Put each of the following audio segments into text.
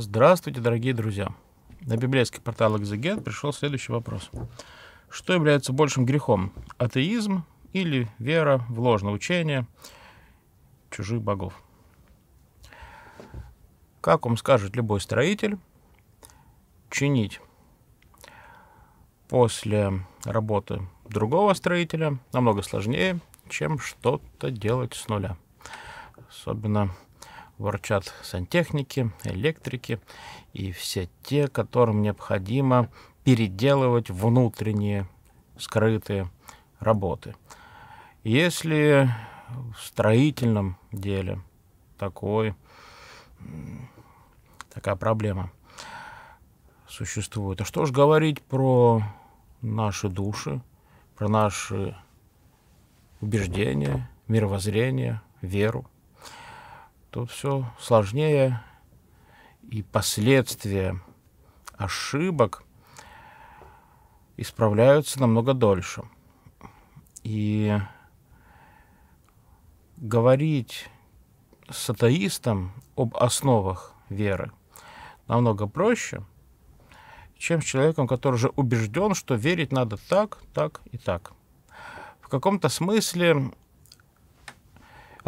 Здравствуйте, дорогие друзья! На библейский портал «Экзегет» пришел следующий вопрос. Что является большим грехом – атеизм или вера в ложное учение чужих богов? Как вам скажет любой строитель, чинить после работы другого строителя намного сложнее, чем что-то делать с нуля. Особенно ворчат сантехники, электрики и все те, которым необходимо переделывать внутренние скрытые работы. Если в строительном деле такой, такая проблема существует, а что же говорить про наши души, про наши убеждения, мировоззрение, веру – то все сложнее, и последствия ошибок исправляются намного дольше. И говорить с атеистом об основах веры намного проще, чем с человеком, который уже убежден, что верить надо так, так и так. В каком-то смысле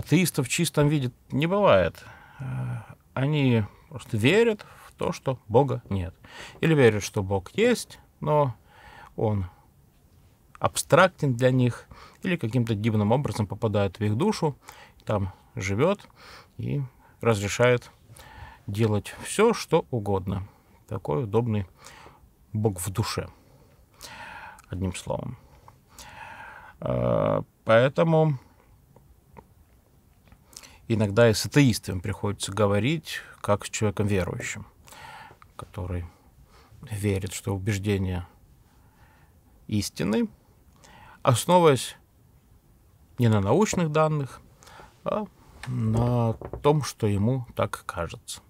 атеистов в чистом виде не бывает. Э, они просто верят в то, что Бога нет. Или верят, что Бог есть, но он абстрактен для них, или каким-то дивным образом попадает в их душу, там живет и разрешает делать все, что угодно. Такой удобный Бог в душе, одним словом. Э, поэтому иногда и с атеистом приходится говорить, как с человеком верующим, который верит, что убеждения истины, основываясь не на научных данных, а на том, что ему так кажется.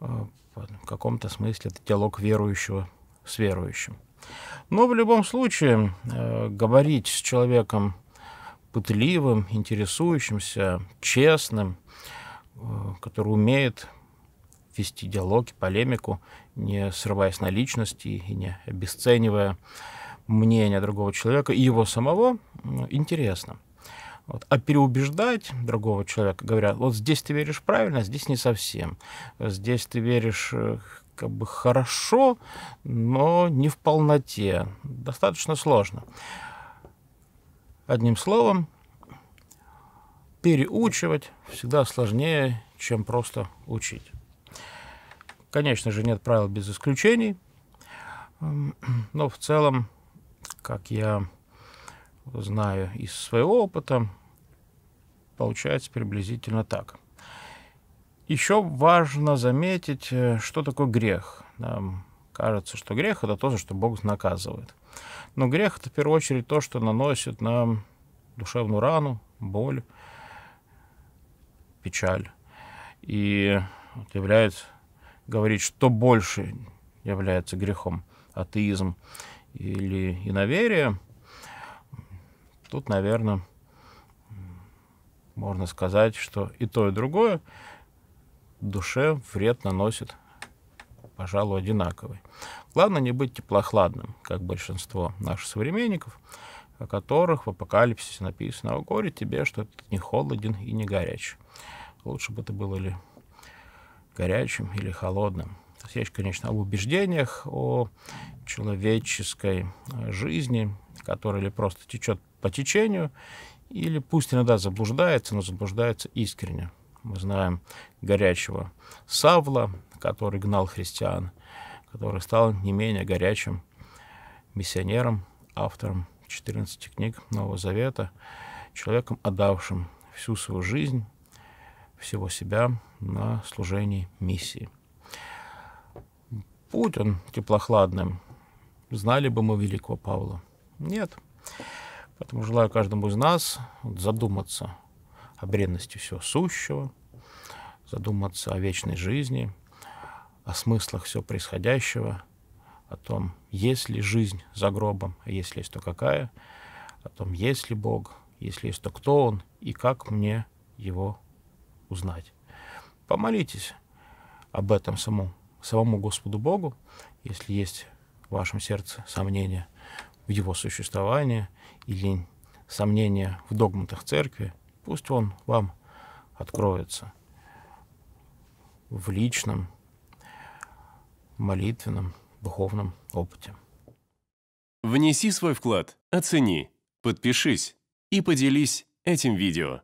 Э, в каком-то смысле это диалог верующего с верующим. Но в любом случае э, говорить с человеком пытливым, интересующимся, честным, э, который умеет вести диалоги, полемику, не срываясь на личности и не обесценивая мнение другого человека и его самого, интересно. Вот. А переубеждать другого человека, говоря, вот здесь ты веришь правильно, а здесь не совсем. Здесь ты веришь э, как бы хорошо, но не в полноте. Достаточно сложно. Одним словом, переучивать всегда сложнее, чем просто учить. Конечно же, нет правил без исключений, но в целом, как я знаю из своего опыта, получается приблизительно так. Еще важно заметить, э, что такое грех. Эм, кажется, что грех — это то, что Бог наказывает. Но грех — это в первую очередь то, что наносит нам душевную рану, боль, печаль. И вот является, говорить, что больше является грехом, атеизм или иноверие, тут, наверное, можно сказать, что и то, и другое душе вред наносит пожалуй, одинаковый. Главное не быть теплохладным, как большинство наших современников, о которых в апокалипсисе написано, о горе тебе, что ты не холоден и не горяч. Лучше бы это было ли горячим или холодным. Речь, конечно, об убеждениях, о человеческой жизни, которая или просто течет по течению, или пусть иногда заблуждается, но заблуждается искренне мы знаем горячего Савла, который гнал христиан, который стал не менее горячим миссионером, автором 14 книг Нового Завета, человеком, отдавшим всю свою жизнь, всего себя на служении миссии. Будь он теплохладным, знали бы мы великого Павла? Нет. Поэтому желаю каждому из нас задуматься – о бренности всего сущего, задуматься о вечной жизни, о смыслах всего происходящего, о том, есть ли жизнь за гробом, а если есть, то какая, о том, есть ли Бог, если есть, то кто Он и как мне его узнать. Помолитесь об этом самому, самому Господу Богу, если есть в вашем сердце сомнения в его существовании или сомнения в догматах церкви – Пусть он вам откроется в личном, молитвенном, духовном опыте. Внеси свой вклад, оцени, подпишись и поделись этим видео.